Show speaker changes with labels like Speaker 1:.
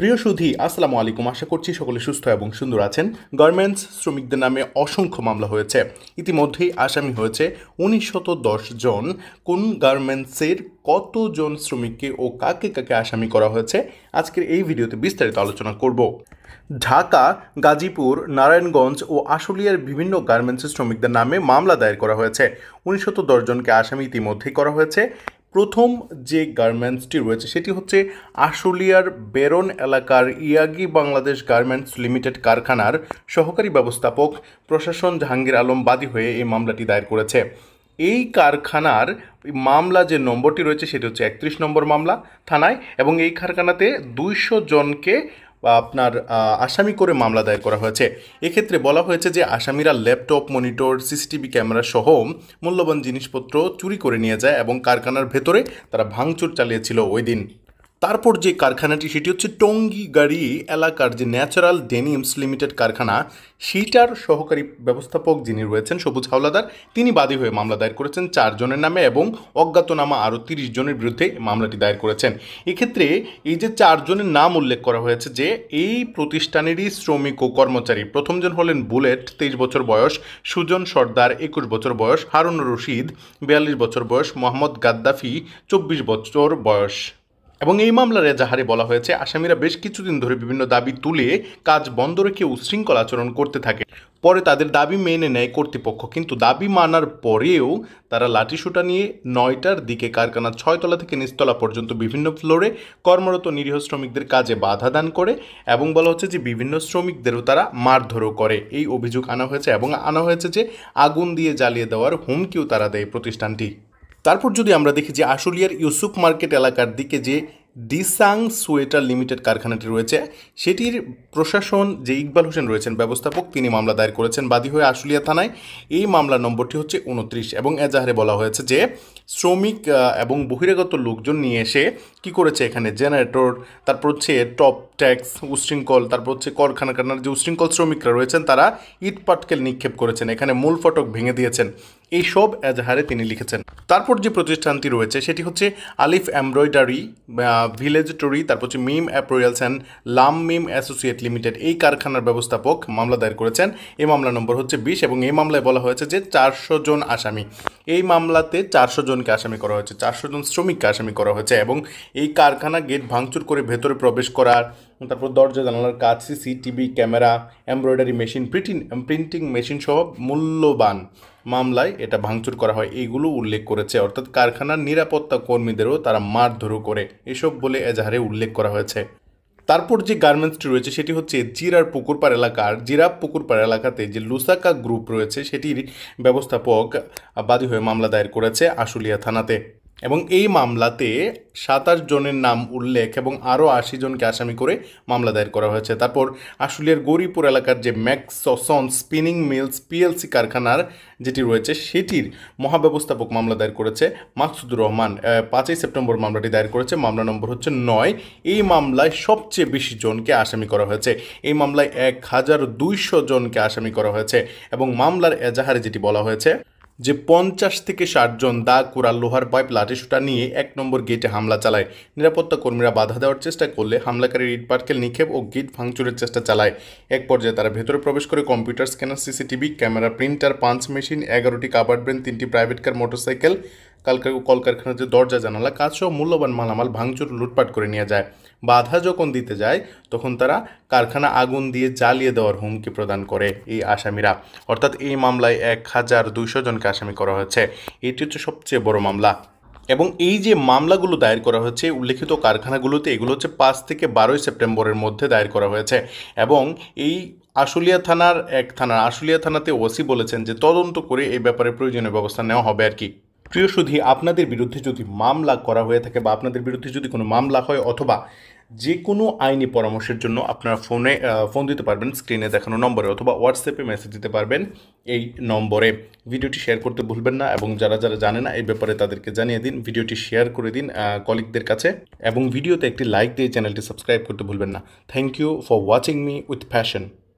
Speaker 1: প্রিয় সুধি আসসালামু আলাইকুম আশা করছি সকলে সুস্থ এবং সুন্দর আছেন গার্মেন্টস শ্রমিকদের নামে অসংখ্য মামলা হয়েছে ইতিমধ্যেই আসামি হয়েছে শত দশ জন কোন গার্মেন্টসের কতজন শ্রমিককে ও কাকে কাকে আসামি করা হয়েছে আজকের এই ভিডিওতে বিস্তারিত আলোচনা করব ঢাকা গাজীপুর নারায়ণগঞ্জ ও আশুলিয়ার বিভিন্ন গার্মেন্টসের শ্রমিকদের নামে মামলা দায়ের করা হয়েছে উনিশ শত জনকে আসামি ইতিমধ্যেই করা হয়েছে প্রথম যে গার্মেন্টসটি রয়েছে সেটি হচ্ছে আশুলিয়ার বেরন এলাকার ইয়াগি বাংলাদেশ গার্মেন্টস লিমিটেড কারখানার সহকারী ব্যবস্থাপক প্রশাসন জাহাঙ্গীর আলম বাদী হয়ে এই মামলাটি দায়ের করেছে এই কারখানার মামলা যে নম্বরটি রয়েছে সেটি হচ্ছে একত্রিশ নম্বর মামলা থানায় এবং এই কারখানাতে দুইশো জনকে বা আপনার আসামি করে মামলা দায়ের করা হয়েছে এক্ষেত্রে বলা হয়েছে যে আসামিরা ল্যাপটপ মনিটর সিসিটিভি ক্যামেরা সহ মূল্যবান জিনিসপত্র চুরি করে নিয়ে যায় এবং কারখানার ভেতরে তারা ভাঙচুর চালিয়েছিল ওই দিন তারপর যে কারখানাটি সেটি হচ্ছে টঙ্গি গাড়ি এলাকার যে ন্যাচারাল ডেনিমস লিমিটেড কারখানা সেইটার সহকারী ব্যবস্থাপক যিনি রয়েছেন সবুজ হাওলাদার তিনি বাদী হয়ে মামলা দায়ের করেছেন চারজনের নামে এবং অজ্ঞাতনামা আরও তিরিশ জনের বিরুদ্ধে মামলাটি দায়ের করেছেন এক্ষেত্রে এই যে চারজনের নাম উল্লেখ করা হয়েছে যে এই প্রতিষ্ঠানেরই শ্রমিক ও কর্মচারী প্রথমজন হলেন বুলেট তেইশ বছর বয়স সুজন সর্দার একুশ বছর বয়স হারুন রশিদ বিয়াল্লিশ বছর বয়স মোহাম্মদ গাদ্দাফি চব্বিশ বছর বয়স এবং এই মামলার এজাহারে বলা হয়েছে আসামিরা বেশ কিছুদিন ধরে বিভিন্ন দাবি তুলে কাজ বন্ধ রেখে উচ্ছৃঙ্খল আচরণ করতে থাকে পরে তাদের দাবি মেনে নেয় কর্তৃপক্ষ কিন্তু দাবি মানার পরেও তারা লাঠি সুটা নিয়ে নয়টার দিকে কারখানার ছয়তলা থেকে নিচতলা পর্যন্ত বিভিন্ন ফ্লোরে কর্মরত নিরীহ শ্রমিকদের কাজে বাধা দান করে এবং বলা হচ্ছে যে বিভিন্ন শ্রমিকদেরও তারা মারধরও করে এই অভিযোগ আনা হয়েছে এবং আনা হয়েছে যে আগুন দিয়ে জ্বালিয়ে দেওয়ার হুমকিও তারা দেয় প্রতিষ্ঠানটি তারপর যদি আমরা দেখি যে আশুলিয়ার ইউসুফ মার্কেট এলাকার দিকে যে ডিসাং সোয়েটার লিমিটেড কারখানাটি রয়েছে সেটির প্রশাসন যে ইকবাল হোসেন রয়েছেন ব্যবস্থাপক তিনি মামলা দায়ের করেছেন বাদী হয়ে আশুলিয়া থানায় এই মামলা নম্বরটি হচ্ছে উনত্রিশ এবং এজাহারে বলা হয়েছে যে শ্রমিক এবং বহিরাগত লোকজন নিয়ে এসে কি করেছে এখানে জেনারেটর তারপর হচ্ছে টপ ট্যাক্স উশৃঙ্খল তারপর হচ্ছে কলখানা কারখানার যে উশৃঙ্খল শ্রমিকরা রয়েছেন তারা ইট পাটকেল নিক্ষেপ করেছেন এখানে মূল ফটক ভেঙে দিয়েছেন এইসব এজাহারে তিনি লিখেছেন তারপর যে প্রতিষ্ঠানটি রয়েছে সেটি হচ্ছে আলিফ এমব্রয়ডারি ভিলেজ টরি তারপর হচ্ছে মিম অ্যাপ্রোয়ালস অ্যান্ড লাম মিম অ্যাসোসিয়েট লিমিটেড এই কারখানার ব্যবস্থাপক মামলা দায়ের করেছেন এই মামলা নম্বর হচ্ছে বিশ এবং এই মামলায় বলা হয়েছে যে চারশো জন আসামি এই মামলাতে চারশো জনকে আসামি করা হয়েছে চারশো জন শ্রমিককে আসামি করা হয়েছে এবং এই কারখানা গেট ভাঙচুর করে ভেতরে প্রবেশ করার তারপর দরজা জানালার কাজ CCTV camera embroidery machine printing printing machine সহ মূল্যবান মামলায় এটা ভাঙচুর করা হয় এইগুলো উল্লেখ করেছে অর্থাৎ কারখানার নিরাপত্তা কর্মীদেরও তারা মারধরও করে এসব বলে এজাহারে উল্লেখ করা হয়েছে তারপর যে গার্মেন্টসটি রয়েছে সেটি হচ্ছে জিরার পুকুরপাড় এলাকার জিরা পুকুরপাড় এলাকাতে যে লুসাকা গ্রুপ রয়েছে সেটির ব্যবস্থাপক বাদী হয়ে মামলা দায়ের করেছে আশুলিয়া থানাতে এবং এই মামলাতে সাতাশ জনের নাম উল্লেখ এবং আরও আশি জনকে আসামি করে মামলা দায়ের করা হয়েছে তারপর আসুলিয়ার গৌরীপুর এলাকার যে ম্যাক্সসন স্পিনিং মিলস পিএলসি কারখানার যেটি রয়েছে সেটির মহাব্যবস্থাপক মামলা দায়ের করেছে মাকসুদুর রহমান পাঁচই সেপ্টেম্বর মামলাটি দায়ের করেছে মামলা নম্বর হচ্ছে নয় এই মামলায় সবচেয়ে বেশি জনকে আসামি করা হয়েছে এই মামলায় এক হাজার দুইশো জনকে আসামি করা হয়েছে এবং মামলার এজাহারে যেটি বলা হয়েছে যে পঞ্চাশ থেকে ষাটজন দা কুড়াল লোহার পাইপ লাঠিসুটা নিয়ে এক নম্বর গেটে হামলা চালায় নিরাপত্তা কর্মীরা বাধা দেওয়ার চেষ্টা করলে হামলাকারীর ইট পার্কেল নিক্ষেপ ও গেট ভাঙচুরের চেষ্টা চালায় এক পর্যায়ে তারা ভেতরে প্রবেশ করে computer scanner CCTV camera printer punch machine এগারোটি কাবার ব্রেন তিনটি প্রাইভেট কার মোটরসাইকেল কালকার কলকারখানার যে দরজা জানালা কাজসহ মূল্যবান মালামাল ভাঙচুর লুটপাট করে নিয়ে যায় বাধা যখন দিতে যায় তখন তারা কারখানা আগুন দিয়ে জ্বালিয়ে দেওয়ার হুমকি প্রদান করে এই আসামিরা অর্থাৎ এই মামলায় এক হাজার দুইশো জনকে আসামি করা হয়েছে এটি হচ্ছে সবচেয়ে বড় মামলা এবং এই যে মামলাগুলো দায়ের করা হয়েছে উল্লেখিত কারখানাগুলোতে এগুলো হচ্ছে পাঁচ থেকে বারোই সেপ্টেম্বরের মধ্যে দায়ের করা হয়েছে এবং এই আশুলিয়া থানার এক থানার আশুলিয়া থানাতে ওসি বলেছেন যে তদন্ত করে এই ব্যাপারে প্রয়োজনীয় ব্যবস্থা নেওয়া হবে আর কি প্রিয় সুধী আপনাদের বিরুদ্ধে যদি মামলা করা হয়ে থাকে বা আপনাদের বিরুদ্ধে যদি কোনো মামলা হয় অথবা যে কোনো আইনি পরামর্শের জন্য আপনারা ফোনে ফোন দিতে পারবেন স্ক্রিনে দেখানো নম্বরে অথবা হোয়াটসঅ্যাপে মেসেজ দিতে পারবেন এই নম্বরে ভিডিওটি শেয়ার করতে ভুলবেন না এবং যারা যারা জানে না এই ব্যাপারে তাদেরকে জানিয়ে দিন ভিডিওটি শেয়ার করে দিন কলিগদের কাছে এবং ভিডিওতে একটি লাইক দিয়ে চ্যানেলটি সাবস্ক্রাইব করতে ভুলবেন না thank you for watching me with fashion